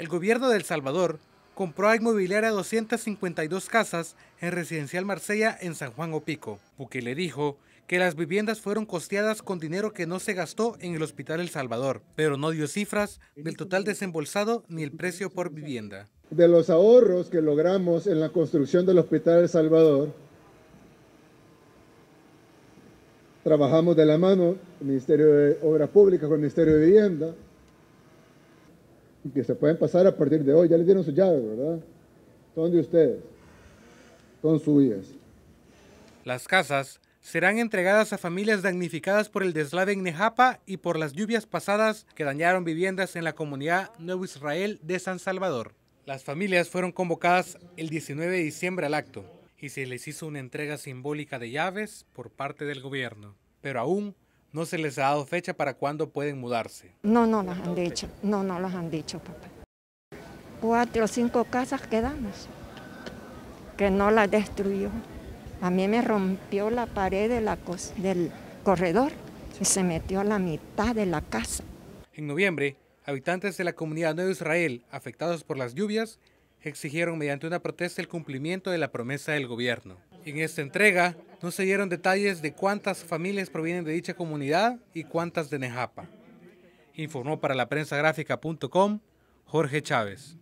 El gobierno de El Salvador compró a Inmobiliaria 252 casas en Residencial Marsella en San Juan Opico. le dijo que las viviendas fueron costeadas con dinero que no se gastó en el Hospital El Salvador, pero no dio cifras del total desembolsado ni el precio por vivienda. De los ahorros que logramos en la construcción del Hospital El Salvador, trabajamos de la mano, el Ministerio de Obras Públicas con el Ministerio de Vivienda, que se pueden pasar a partir de hoy. Ya les dieron sus llaves, ¿verdad? Son de ustedes. Son suyas. Las casas serán entregadas a familias damnificadas por el deslave en Nejapa y por las lluvias pasadas que dañaron viviendas en la comunidad Nuevo Israel de San Salvador. Las familias fueron convocadas el 19 de diciembre al acto y se les hizo una entrega simbólica de llaves por parte del gobierno. Pero aún no se les ha dado fecha para cuándo pueden mudarse. No, no nos han dicho, no, no los han dicho, papá. Cuatro o cinco casas quedamos, que no las destruyó. A mí me rompió la pared del corredor y se metió a la mitad de la casa. En noviembre, habitantes de la comunidad Nueva Israel, afectados por las lluvias, exigieron mediante una protesta el cumplimiento de la promesa del gobierno. En esta entrega no se dieron detalles de cuántas familias provienen de dicha comunidad y cuántas de Nejapa. Informó para la prensa gráfica.com Jorge Chávez.